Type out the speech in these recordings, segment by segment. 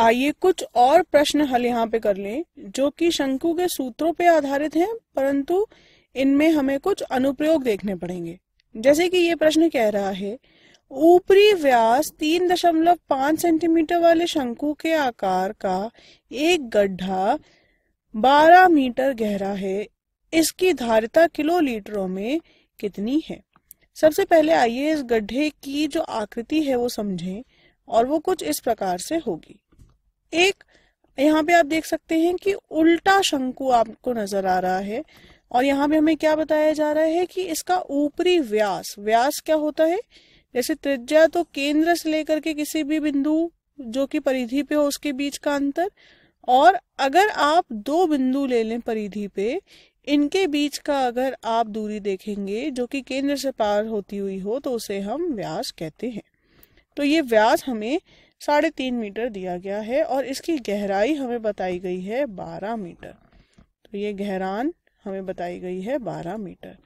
आइए कुछ और प्रश्न हल यहाँ पे कर लें जो कि शंकु के सूत्रों पे आधारित हैं परंतु इनमें हमें कुछ अनुप्रयोग देखने पड़ेंगे जैसे कि ये प्रश्न कह रहा है ऊपरी व्यास तीन दशमलव पांच सेंटीमीटर वाले शंकु के आकार का एक गड्ढा बारह मीटर गहरा है इसकी धारिता किलो लीटरों में कितनी है सबसे पहले आइए इस गड्ढे की जो आकृति है वो समझें और वो कुछ इस प्रकार से होगी एक यहाँ पे आप देख सकते हैं कि उल्टा शंकु आपको नजर आ रहा है और यहाँ पे हमें क्या बताया जा रहा है कि इसका ऊपरी व्यास व्यास क्या होता है जैसे त्रिज्या तो केंद्र से लेकर के किसी भी बिंदु जो कि परिधि पे हो उसके बीच का अंतर और अगर आप दो बिंदु ले लें परिधि पे इनके बीच का अगर आप दूरी देखेंगे जो कि केंद्र से पार होती हुई हो तो उसे हम व्यास कहते हैं तो ये व्यास हमें साढ़े तीन मीटर दिया गया है और इसकी गहराई हमें बताई गई है बारह मीटर तो ये गहरान हमें बताई गई है बारह मीटर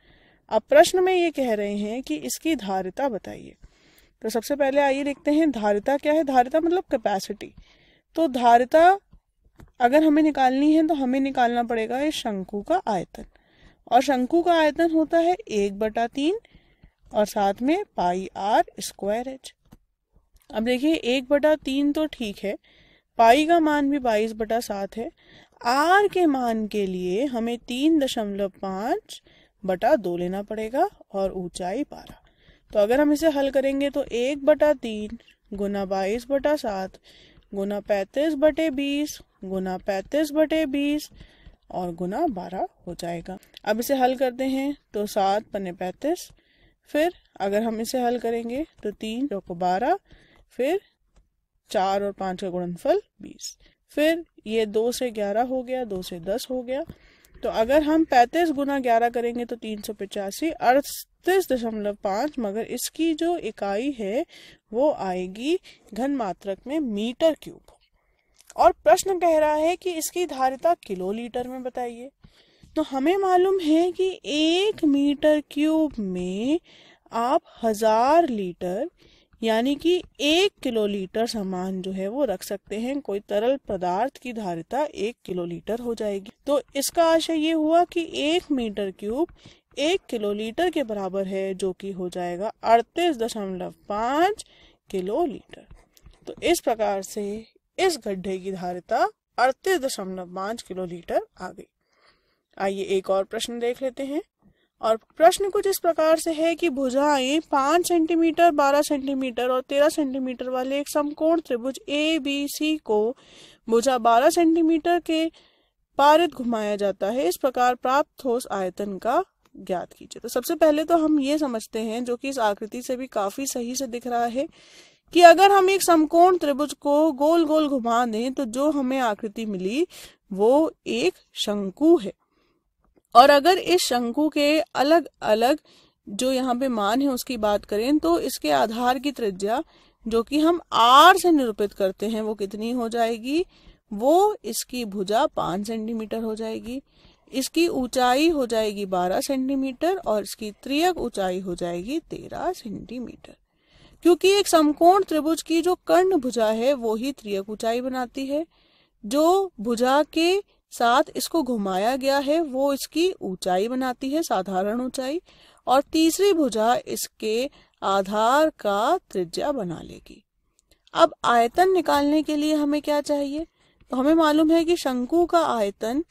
अब प्रश्न में ये कह रहे हैं कि इसकी धारिता बताइए तो सबसे पहले आइए देखते हैं धारिता क्या है धारिता मतलब कैपेसिटी तो धारिता अगर हमें निकालनी है तो हमें निकालना पड़ेगा इस शंकु का आयतन और शंकु का आयतन होता है एक बटा तीन और साथ में पाई आर स्क्वायर एच अब देखिए एक बटा तीन तो ठीक है पाई का मान भी बाईस बटा सात है आर के मान के लिए हमें तीन दशमलव पाँच बटा दो लेना पड़ेगा और ऊंचाई बारह तो अगर हम इसे हल करेंगे तो एक बटा तीन गुना बाईस बटा सात गुना पैंतीस बटे बीस गुना पैंतीस बटे बीस और गुना बारह हो जाएगा अब इसे हल करते हैं तो सात पन्ने पैंतीस फिर अगर हम इसे हल करेंगे तो तीन चौको बारह फिर चार और पाँच का गुणनफल बीस फिर ये दो से ग्यारह हो गया दो से दस हो गया तो अगर हम पैंतीस गुना ग्यारह करेंगे तो तीन सौ पचासी अड़तीस दशमलव पाँच मगर इसकी जो इकाई है वो आएगी घन मात्रक में मीटर क्यूब और प्रश्न कह रहा है कि इसकी धारिता किलोलीटर में बताइए तो हमें मालूम है कि एक मीटर क्यूब में आप हजार लीटर यानी कि एक किलोलीटर सामान जो है वो रख सकते हैं कोई तरल पदार्थ की धारिता एक किलोलीटर हो जाएगी तो इसका आशय ये हुआ कि एक मीटर क्यूब एक किलोलीटर के बराबर है जो कि हो जाएगा अड़तीस दशमलव पाँच किलोलीटर तो इस प्रकार से इस गड्ढे की धारिता अड़तीस दशमलव पाँच किलोलीटर आ गई आइए एक और प्रश्न देख लेते हैं और प्रश्न कुछ इस प्रकार से है कि भुजाएं पांच सेंटीमीटर बारह सेंटीमीटर और तेरह सेंटीमीटर वाले एक समकोण त्रिभुज ए बी सी को भुजा बारह सेंटीमीटर के पारित घुमाया जाता है इस प्रकार प्राप्त ठोस आयतन का ज्ञात कीजिए तो सबसे पहले तो हम ये समझते हैं जो कि इस आकृति से भी काफी सही से दिख रहा है कि अगर हम एक समकोण त्रिभुज को गोल गोल घुमा दें तो जो हमें आकृति मिली वो एक शंकु है और अगर इस शंकु के अलग अलग जो यहाँ पे मान है उसकी बात करें तो इसके आधार की त्रिज्या जो कि हम आर से निरूपित करते हैं वो कितनी हो जाएगी वो इसकी भुजा पाँच सेंटीमीटर हो जाएगी इसकी ऊंचाई हो जाएगी बारह सेंटीमीटर और इसकी त्रियक ऊंचाई हो जाएगी तेरह सेंटीमीटर क्योंकि एक समकोण त्रिभुज की जो कर्ण भुजा है वो ही त्रियक ऊंचाई बनाती है जो भुजा के साथ इसको घुमाया गया है वो इसकी ऊंचाई बनाती है साधारण ऊंचाई और तीसरी भुजा इसके आधार का त्रिज्या बना लेगी अब आयतन निकालने के लिए हमें क्या चाहिए तो हमें मालूम है कि शंकु का आयतन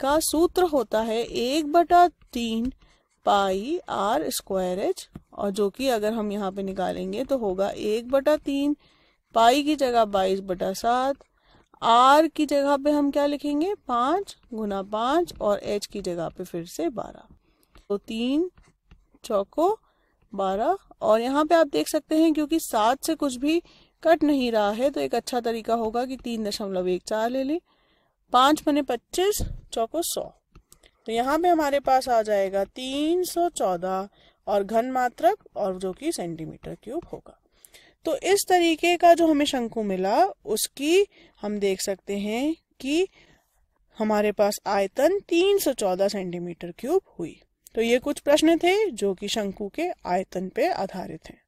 का सूत्र होता है एक बटा तीन पाई आर स्क्वायर एच और जो कि अगर हम यहाँ पे निकालेंगे तो होगा एक बटा तीन पाई की जगह बाईस बटा सात आर की जगह पे हम क्या लिखेंगे पांच गुना पांच और एच की जगह पे फिर से बारह तो तीन चौको बारह और यहाँ पे आप देख सकते हैं क्योंकि सात से कुछ भी कट नहीं रहा है तो एक अच्छा तरीका होगा कि तीन दशमलव एक चार ले लें पांच बने पच्चीस चौको सौ तो यहाँ पे हमारे पास आ जाएगा तीन सौ चौदह और घन मात्रक और जो कि सेंटीमीटर क्यूब होगा तो इस तरीके का जो हमें शंकु मिला उसकी हम देख सकते हैं कि हमारे पास आयतन 314 सेंटीमीटर क्यूब हुई तो ये कुछ प्रश्न थे जो कि शंकु के आयतन पे आधारित हैं